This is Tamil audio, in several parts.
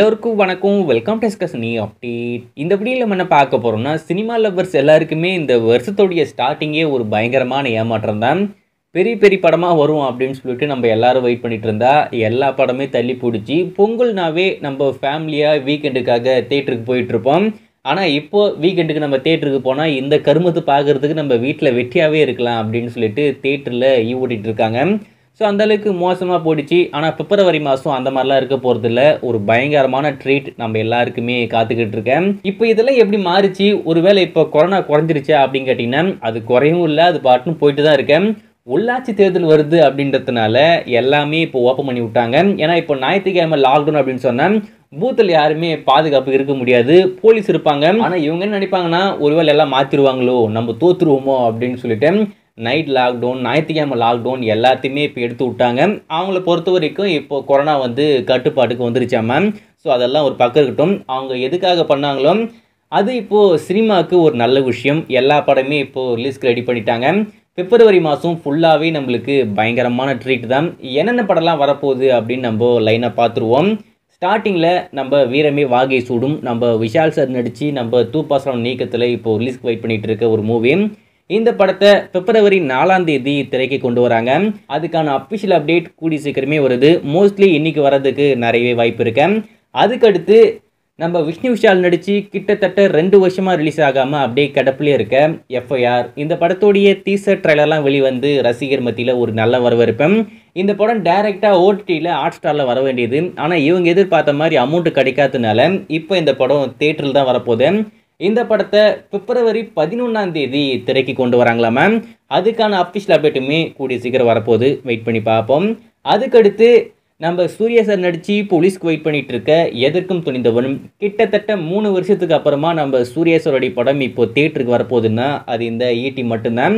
எல்லோருக்கும் வணக்கம் வெல்கம் டிஸ்கஸ் நீ அப்டேட் இந்த வீடியோவில் நம்ம என்ன பார்க்க போகிறோம்னா சினிமா லவ்வர்ஸ் எல்லாருக்குமே இந்த வருஷத்தோடைய ஸ்டார்டிங்கே ஒரு பயங்கரமான ஏமாற்றம் தான் பெரிய பெரிய படமாக வரும் அப்படின்னு சொல்லிட்டு நம்ம எல்லோரும் வெயிட் பண்ணிட்டு இருந்தா எல்லா படமே தள்ளி பிடிச்சி பொங்கல்னாவே நம்ம ஃபேமிலியாக வீக்கெண்டுக்காக தேட்டருக்கு போயிட்டுருப்போம் ஆனால் இப்போது வீக்கெண்டுக்கு நம்ம தேட்டருக்கு போனால் இந்த கருமத்தை பார்க்குறதுக்கு நம்ம வீட்டில் வெட்டியாகவே இருக்கலாம் அப்படின்னு சொல்லிட்டு தேட்டரில் ஈ ஓட்டிகிட்டு இருக்காங்க ஸோ அந்தளவுக்கு மோசமாக போயிடுச்சு ஆனால் பிப்ரவரி மாதம் அந்த மாதிரிலாம் இருக்க போகிறதில்ல ஒரு பயங்கரமான ட்ரீட் நம்ம எல்லாருக்குமே காத்துக்கிட்டு இருக்கேன் இப்போ இதெல்லாம் எப்படி மாறிச்சு ஒருவேளை இப்போ கொரோனா குறைஞ்சிருச்சா அப்படின்னு கேட்டிங்கன்னா அது குறையும் இல்லை அது பாட்டுன்னு போயிட்டு தான் இருக்கேன் உள்ளாட்சி தேர்தல் வருது அப்படின்றதுனால எல்லாமே இப்போ ஓப்பன் பண்ணி விட்டாங்க ஏன்னா இப்போ ஞாயிற்றுக்கிழமை லாக்டவுன் அப்படின்னு சொன்னால் பூத்தில் யாருமே பாதுகாப்பு இருக்க முடியாது போலீஸ் இருப்பாங்க ஆனால் இவங்க என்ன நினைப்பாங்கன்னா ஒருவேளை எல்லாம் மாற்றிடுவாங்களோ நம்ம தோத்துருவோமோ அப்படின்னு சொல்லிட்டு நைட் லாக்டவுன் ஞாயிற்றுக்கிழமை லாக்டவுன் எல்லாத்தையுமே இப்போ எடுத்து விட்டாங்க அவங்கள பொறுத்த வரைக்கும் இப்போது கொரோனா வந்து கட்டுப்பாட்டுக்கு வந்துருச்சா மேம் ஸோ அதெல்லாம் ஒரு பக்கம் இருக்கட்டும் அவங்க எதுக்காக பண்ணாங்களோ அது இப்போது சினிமாவுக்கு ஒரு நல்ல விஷயம் எல்லா படமே இப்போது ரிலீஸ்க்கு ரெடி பண்ணிட்டாங்க பிப்ரவரி மாதம் ஃபுல்லாகவே நம்மளுக்கு பயங்கரமான ட்ரீட் தான் என்னென்ன படம்லாம் வரப்போகுது அப்படின்னு நம்ம லைனாக பார்த்துருவோம் ஸ்டார்டிங்கில் நம்ம வீரமே வாகை சூடும் நம்ம விஷால் சார் நடித்து நம்ம தூப்பாசனம் நீக்கத்தில் இப்போது ரிலீஸ்க்கு வெயிட் பண்ணிகிட்டு இருக்க ஒரு மூவி இந்த படத்தை பிப்ரவரி நாலாம் தேதி திரைக்கு கொண்டு வராங்க அதுக்கான அஃபிஷியல் அப்டேட் கூடி சீக்கிரமே வருது மோஸ்ட்லி இன்னைக்கு வர்றதுக்கு நிறையவே வாய்ப்பு இருக்கு அதுக்கடுத்து நம்ம விஷ்ணு விஷால் நடித்து கிட்டத்தட்ட ரெண்டு வருஷமாக ரிலீஸ் ஆகாமல் அப்படியே கிடப்புலேயே இருக்க எஃப்ஐஆர் இந்த படத்தோடைய டீசர் ட்ரெய்லர்லாம் வெளிவந்து ரசிகர் மத்தியில் ஒரு நல்ல வரவேற்பம் இந்த படம் டைரெக்டாக ஓடிடியில் ஹாட் ஸ்டாரில் வர வேண்டியது ஆனால் இவங்க எதிர்பார்த்த மாதிரி அமௌண்ட்டு கிடைக்காததுனால இப்போ இந்த படம் தேட்டரில் தான் வரப்போகுது இந்த படத்தை பிப்ரவரி பதினொன்றாம் தேதி திரைக்கு கொண்டு வராங்களா மேம் அதுக்கான அஃபிஷியல் அப்டேட்டுமே கூடிய சீக்கிரம் வரப்போகுது வெயிட் பண்ணி பார்ப்போம் அதுக்கடுத்து நம்ம சூர்யா சார் நடித்து போலீஸ்க்கு வெயிட் பண்ணிகிட்ருக்க இருக்க எதற்கும் துணிந்தவனும் கிட்டத்தட்ட மூணு வருஷத்துக்கு அப்புறமா நம்ம சூர்யா சாரோடைய படம் இப்போ தேட்டருக்கு வரப்போகுதுன்னா அது இந்த ஈட்டி e மட்டும்தான்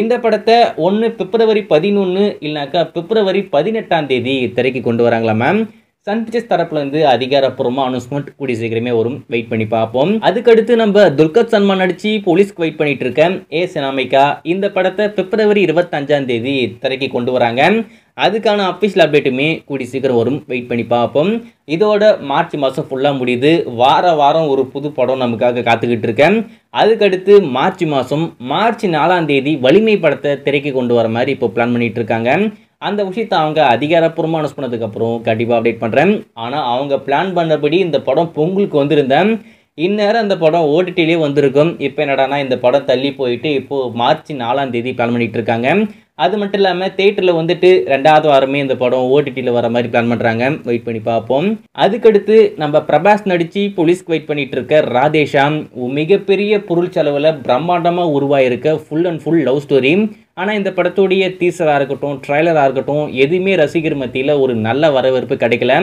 இந்த படத்தை ஒன்று பிப்ரவரி பதினொன்று இல்லைனாக்கா பிப்ரவரி பதினெட்டாம் தேதி திரைக்கு கொண்டு வராங்களா மேம் சன் பிக்சர்ஸ் தரப்புல இருந்து அதிகாரப்பூர்வமாக அனௌன்ஸ்மெண்ட் கூடிய சீக்கிரமே வரும் வெயிட் பண்ணி பார்ப்போம் அதுக்கடுத்து நம்ம துல்கத் சல்மான் நடிச்சு போலீஸ்க்கு வெயிட் பண்ணிட்டு இருக்கேன் ஏ செனாமிகா இந்த படத்தை பிப்ரவரி இருபத்தஞ்சாம் தேதி திரைக்கு கொண்டு வராங்க அதுக்கான அஃபிஷியல் அப்டேட்டுமே கூடி சீக்கிரம் வரும் வெயிட் பண்ணி பார்ப்போம் இதோட மார்ச் மாதம் ஃபுல்லாக முடியுது வார வாரம் ஒரு புது படம் நமக்காக காத்துக்கிட்டு இருக்கேன் அதுக்கடுத்து மார்ச் மாதம் மார்ச் நாலாம் தேதி வலிமை படத்தை திரைக்கு கொண்டு வர மாதிரி இப்போ பிளான் பண்ணிகிட்டு இருக்காங்க அந்த விஷயத்தை அவங்க அதிகாரப்பூர்வமாக அனௌஸ் பண்ணதுக்கப்புறம் கண்டிப்பாக அப்டேட் பண்ணுறேன் ஆனால் அவங்க பிளான் பண்ணபடி இந்த படம் பொங்கலுக்கு வந்திருந்தேன் இந்நேரம் அந்த படம் ஓடிடிலேயே வந்திருக்கும் இப்போ என்னடானா இந்த படம் தள்ளி போயிட்டு இப்போது மார்ச் நாலாம் தேதி பிளான் பண்ணிகிட்டு இருக்காங்க அது மட்டும் இல்லாமல் தேட்டரில் வந்துட்டு ரெண்டாவது வாரமே இந்த படம் ஓடிடியில் வர மாதிரி பிளான் பண்ணுறாங்க வெயிட் பண்ணி பார்ப்போம் அதுக்கடுத்து நம்ம பிரபாஸ் நடித்து போலீஸ்க்கு வெயிட் பண்ணிட்டு இருக்க ராதேஷா மிகப்பெரிய பொருள் செலவில் பிரம்மாண்டமாக உருவாகிருக்க full and full love story ஆனால் இந்த படத்துடைய தீசராக இருக்கட்டும் ட்ரைலராக இருக்கட்டும் எதுவுமே ரசிகர் மத்தியில் ஒரு நல்ல வரவேற்பு கிடைக்கல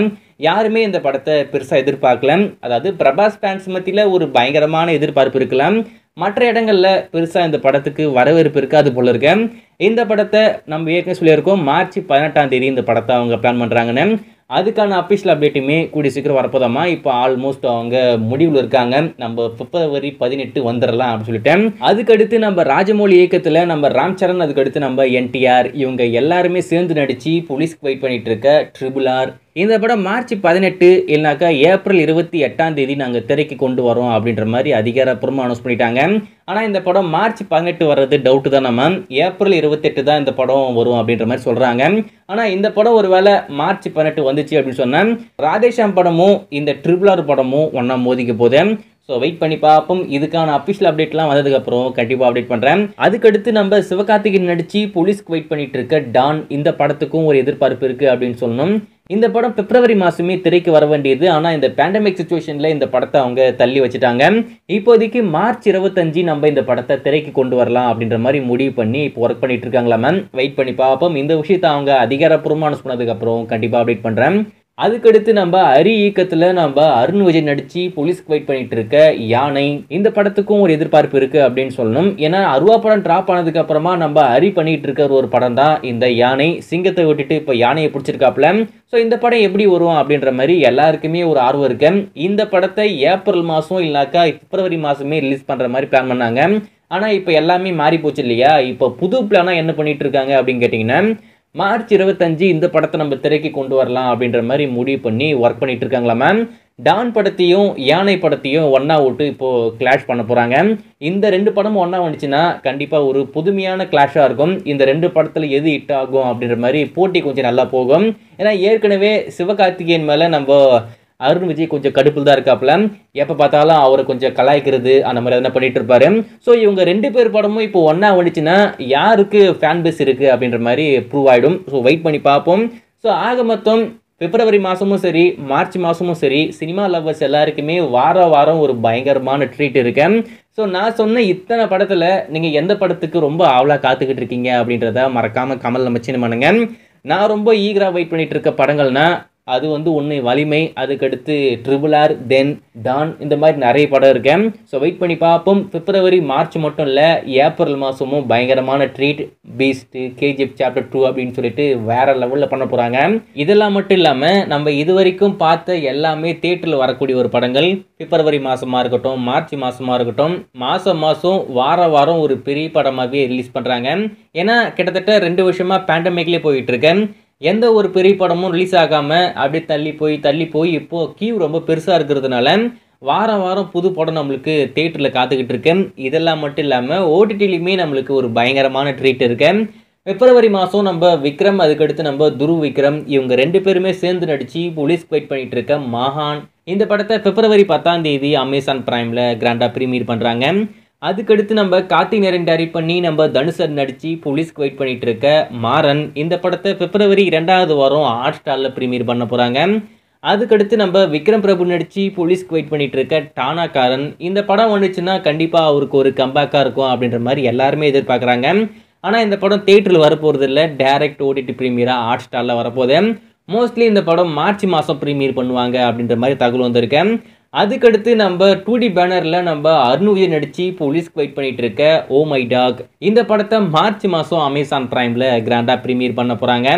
யாருமே இந்த படத்தை பெருசாக எதிர்பார்க்கல அதாவது பிரபாஸ் ஃபேன்ஸ் மத்தியில் ஒரு பயங்கரமான எதிர்பார்ப்பு இருக்கலாம் மற்ற இடங்களில் பெருசாக இந்த படத்துக்கு வரவேற்பு இருக்காது போல இருக்கு இந்த படத்தை நம்ம ஏற்கனவே சொல்லியிருக்கோம் மார்ச் பதினெட்டாம் தேதி இந்த படத்தை அவங்க பிளான் பண்ணுறாங்கன்னு அதுக்கான அஃபிஷியல் அப்டேட்டுமே கூடிய சீக்கிரம் வரப்போதாமா இப்போ ஆல்மோஸ்ட் அவங்க முடிவில் இருக்காங்க நம்ம பிப்ரவரி பதினெட்டு வந்துடலாம் அப்படின்னு சொல்லிட்டேன் அதுக்கடுத்து நம்ம ராஜமௌழி இயக்கத்தில் நம்ம ராம் சரண் அதுக்கடுத்து நம்ம என்டிஆர் இவங்க எல்லாருமே சேர்ந்து நடித்து போலீஸ்க்கு வெயிட் பண்ணிட்டு இருக்க ட்ரிபிள் ஆர் இந்த படம் மார்ச் பதினெட்டு இல்லைனாக்கா ஏப்ரல் இருபத்தி எட்டாம் தேதி நாங்கள் திரைக்கு கொண்டு வரோம் அப்படின்ற மாதிரி அதிகாரப்பூர்வமாக அனௌன்ஸ் பண்ணிட்டாங்க ஆனால் இந்த படம் மார்ச் பதினெட்டு வர்றது டவுட்டு தான் நம்ம ஏப்ரல் இருபத்தெட்டு தான் இந்த படம் வரும் அப்படின்ற மாதிரி சொல்கிறாங்க ஆனால் இந்த படம் ஒரு வேளை மார்ச் பதினெட்டு வந்துச்சு அப்படின்னு சொன்னேன் ராதேஷாம் படமும் இந்த ட்ரிபிள் ஆர் படமும் ஒன்றா மோதிக்க போதே ஸோ வெயிட் பண்ணி பார்ப்போம் இதுக்கான அஃபிஷியல் அப்டேட்லாம் வந்ததுக்கப்புறம் கண்டிப்பாக அப்டேட் பண்ணுறேன் அதுக்கடுத்து நம்ம சிவகார்த்திகேயன் நடித்து போலீஸ்க்கு வெயிட் பண்ணிட்டு இருக்க டான் இந்த படத்துக்கும் ஒரு எதிர்பார்ப்பு இருக்குது அப்படின்னு சொல்லணும் இந்த படம் பிப்ரவரி மாதமே திரைக்கு வர வேண்டியது ஆனால் இந்த பேண்டமிக் சுச்சுவேஷனில் இந்த படத்தை அவங்க தள்ளி வச்சுட்டாங்க இப்போதைக்கு மார்ச் இருபத்தஞ்சு நம்ம இந்த படத்தை திரைக்கு கொண்டு வரலாம் அப்படின்ற மாதிரி முடிவு பண்ணி இப்போ ஒர்க் பண்ணிட்டு இருக்காங்களா மேம் வெயிட் பண்ணி பார்ப்போம் இந்த விஷயத்தை அவங்க அதிகாரப்பூர்வமான அனௌன்ஸ் பண்ணதுக்கப்புறம் கண்டிப்பாக அப்டேட் பண்ணுறேன் அதுக்கடுத்து நம்ம அரி இயக்கத்துல நம்ம அருண் விஜய் நடித்து போலீஸ்க்கு வெயிட் பண்ணிட்டு இருக்க யானை இந்த படத்துக்கும் ஒரு எதிர்பார்ப்பு இருக்குது அப்படின்னு சொல்லணும் ஏன்னா அருவா படம் ட்ராப் ஆனதுக்கு அப்புறமா நம்ம அரி பண்ணிட்டு இருக்கிற ஒரு படம் தான் இந்த யானை சிங்கத்தை விட்டுட்டு இப்போ யானையை பிடிச்சிருக்காப்புல ஸோ இந்த படம் எப்படி வரும் அப்படின்ற மாதிரி எல்லாருக்குமே ஒரு ஆர்வம் இருக்கு இந்த படத்தை ஏப்ரல் மாதம் இல்லைனாக்கா பிப்ரவரி மாதமே ரிலீஸ் பண்ணுற மாதிரி பிளான் பண்ணாங்க ஆனால் இப்போ எல்லாமே மாறி போச்சு இல்லையா இப்போ புது பிளானா என்ன பண்ணிட்டு இருக்காங்க அப்படின்னு கேட்டீங்கன்னா மார்ச் இருபத்தஞ்சு இந்த படத்தை நம்ம திரைக்கு கொண்டு வரலாம் அப்படின்ற மாதிரி முடிவு பண்ணி ஒர்க் பண்ணிட்டு இருக்காங்களா மேம் டான் படத்தையும் யானை படத்தையும் ஒன்னா விட்டு இப்போது கிளாஷ் பண்ண போகிறாங்க இந்த ரெண்டு படமும் ஒன்றா வந்துச்சுன்னா கண்டிப்பாக ஒரு புதுமையான கிளாஷாக இருக்கும் இந்த ரெண்டு படத்தில் எது ஹிட் ஆகும் அப்படின்ற மாதிரி போட்டி கொஞ்சம் நல்லா போகும் ஏன்னா ஏற்கனவே சிவகார்த்திகேயன் மேலே நம்ம அருண் விஜய் கொஞ்சம் கடுப்பில் தான் இருக்காப்புல எப்போ பார்த்தாலும் அவரை கொஞ்சம் கலாய்க்கிறது அந்த மாதிரி எதனா பண்ணிட்டு இருப்பாரு ஸோ இவங்க ரெண்டு பேர் படமும் இப்போ ஒன்றா வந்துச்சுன்னா யாருக்கு ஃபேன் பேஸ் இருக்குது அப்படின்ற மாதிரி ப்ரூவ் ஆகிடும் ஸோ வெயிட் பண்ணி பார்ப்போம் ஸோ ஆக மொத்தம் பிப்ரவரி மாதமும் சரி மார்ச் மாதமும் சரி சினிமா லவ்வர்ஸ் எல்லாருக்குமே வார வாரம் ஒரு பயங்கரமான ட்ரீட் இருக்கேன் ஸோ நான் சொன்ன இத்தனை படத்தில் நீங்கள் எந்த படத்துக்கு ரொம்ப ஆவலாக காத்துக்கிட்டு இருக்கீங்க அப்படின்றத மறக்காமல் கமல் நம்ம சின்ன பண்ணுங்க நான் ரொம்ப ஈகராக வெயிட் பண்ணிகிட்டு இருக்க படங்கள்னால் அது வந்து ஒன்று வலிமை அதுக்கடுத்து ட்ரிபிள் ஆர் தென் டான் இந்த மாதிரி நிறைய படம் இருக்கேன் ஸோ வெயிட் பண்ணி பார்ப்போம் பிப்ரவரி மார்ச் மட்டும் இல்லை ஏப்ரல் மாதமும் பயங்கரமான treat Beast KGF chapter two அப்படின்னு சொல்லிட்டு வேற லெவலில் பண்ண போகிறாங்க இதெல்லாம் மட்டும் இல்லாமல் நம்ம இது வரைக்கும் பார்த்த எல்லாமே தேட்டரில் வரக்கூடிய ஒரு படங்கள் பிப்ரவரி மாதமாக இருக்கட்டும் மார்ச் மாதமாக இருக்கட்டும் மாதம் மாதம் வார வாரம் ஒரு பெரிய படமாகவே ரிலீஸ் பண்ணுறாங்க ஏன்னா கிட்டத்தட்ட ரெண்டு வருஷமாக பேண்டமிக்லேயே போயிட்டுருக்கேன் எந்த ஒரு பெரிய படமும் ரிலீஸ் ஆகாமல் அப்படியே தள்ளி போய் தள்ளி போய் இப்போது கியூ ரொம்ப பெருசாக இருக்கிறதுனால வாரம் வாரம் புது படம் நம்மளுக்கு தேட்டரில் காத்துக்கிட்டு இருக்கு இதெல்லாம் மட்டும் இல்லாமல் ஓடிடிலையுமே நம்மளுக்கு ஒரு பயங்கரமான ட்ரீட் இருக்கு பிப்ரவரி மாதம் நம்ம விக்ரம் அதுக்கடுத்து நம்ம துருவ் விக்ரம் இவங்க ரெண்டு பேருமே சேர்ந்து நடித்து போலீஸ் வெயிட் பண்ணிகிட்டு இருக்க மகான் இந்த படத்தை பிப்ரவரி பத்தாம் தேதி அமேசான் பிரைமில் கிராண்டாக ப்ரீமியர் பண்ணுறாங்க அதுக்கடுத்து நம்ம நேரன் டேரி பண்ணி நம்ம தனுசர் நடித்து போலீஸ்க்கு வெயிட் பண்ணிட்டு இருக்க மாறன் இந்த படத்தை பிப்ரவரி இரண்டாவது வாரம் ஹாட் ஸ்டாரில் ப்ரீமியர் பண்ண போகிறாங்க அதுக்கடுத்து நம்ம விக்ரம் பிரபு நடித்து போலீஸ்க்கு வெயிட் பண்ணிட்டு இருக்க டானாக்காரன் இந்த படம் வந்துச்சுன்னா கண்டிப்பாக அவருக்கு ஒரு கம்பேக்காக இருக்கும் அப்படின்ற மாதிரி எல்லாருமே எதிர்பார்க்குறாங்க ஆனால் இந்த படம் தேட்டரில் வரப்போகிறது இல்லை டேரக்ட் ஓடிடி ப்ரீமியராக ஹாட் ஸ்டாரில் வரப்போகுது மோஸ்ட்லி இந்த படம் மார்ச் மாதம் ப்ரீமியர் பண்ணுவாங்க அப்படின்ற மாதிரி தகவல் வந்திருக்கேன் அதுக்கடுத்து நம்ம டூ டி பேனரில் நம்ம அருணுயர் நடித்து போலீஸ்க்கு வெயிட் பண்ணிட்டு இருக்க ஓ oh மை டாக் இந்த படத்தை மார்ச் மாதம் அமேசான் ப்ரைமில் கிராண்டாக ப்ரீமியர் பண்ண போகிறாங்க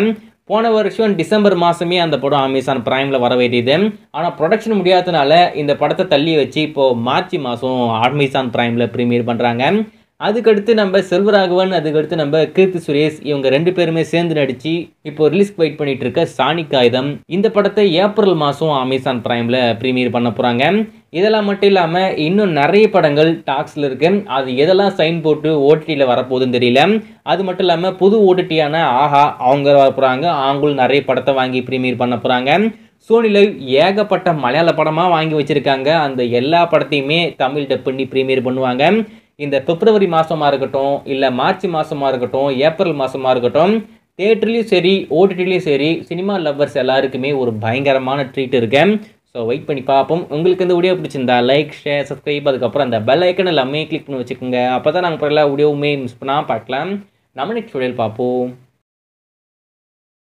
போன வருஷம் டிசம்பர் மாதமே அந்த படம் அமேசான் ப்ரைமில் வர வேண்டியது ஆனால் ப்ரொடக்ஷன் முடியாததுனால இந்த படத்தை தள்ளி வச்சு இப்போது மார்ச் மாதம் அமேசான் ப்ரைமில் ப்ரீமியர் பண்ணுறாங்க அதுக்கடுத்து நம்ம செல்வராகவன் அதுக்கடுத்து நம்ம கீர்த்தி சுரேஷ் இவங்க ரெண்டு பேருமே சேர்ந்து நடித்து இப்போ ரிலீஸ்க்கு வெயிட் பண்ணிட்டு இருக்க சாணி காகிதம் இந்த படத்தை ஏப்ரல் மாதம் அமேசான் பிரைமில் ப்ரீமியர் பண்ண போகிறாங்க இதெல்லாம் மட்டும் இல்லாமல் இன்னும் நிறைய படங்கள் டாக்ஸில் இருக்கு அது எதெல்லாம் சைன் போட்டு ஓடிடியில் வரப்போகுதுன்னு தெரியல அது மட்டும் இல்லாமல் புது ஓடிடியான ஆஹா அவங்க வர போகிறாங்க அவங்களும் நிறைய படத்தை வாங்கி ப்ரீமியர் பண்ண போகிறாங்க சோனியில் ஏகப்பட்ட மலையாள படமாக வாங்கி வச்சுருக்காங்க அந்த எல்லா படத்தையுமே தமிழ் டப் பண்ணி ப்ரீமியர் பண்ணுவாங்க இந்த பிப்ரவரி மாதமாக இருக்கட்டும் இல்லை மார்ச் மாதமாக இருக்கட்டும் ஏப்ரல் மாதமாக இருக்கட்டும் தேட்டர்லேயும் சரி ஓடிடிலையும் சரி சினிமா லவ்வர்ஸ் எல்லாருக்குமே ஒரு பயங்கரமான ட்ரீட் இருக்கேன் ஸோ வெயிட் பண்ணி பார்ப்போம் உங்களுக்கு இந்த வீடியோ பிடிச்சிருந்தா லைக் ஷேர் சப்ஸ்கிரைப் அதுக்கப்புறம் அந்த பெல் ஐக்கன் எல்லாமே கிளிக் பண்ணி வச்சுக்கோங்க அப்போ தான் நாங்கள் எல்லா வீடியோவுமே மிஸ் பண்ணால் பார்க்கலாம் நம்ம நெக்ஸ்ட் வீடியோவில் பார்ப்போம்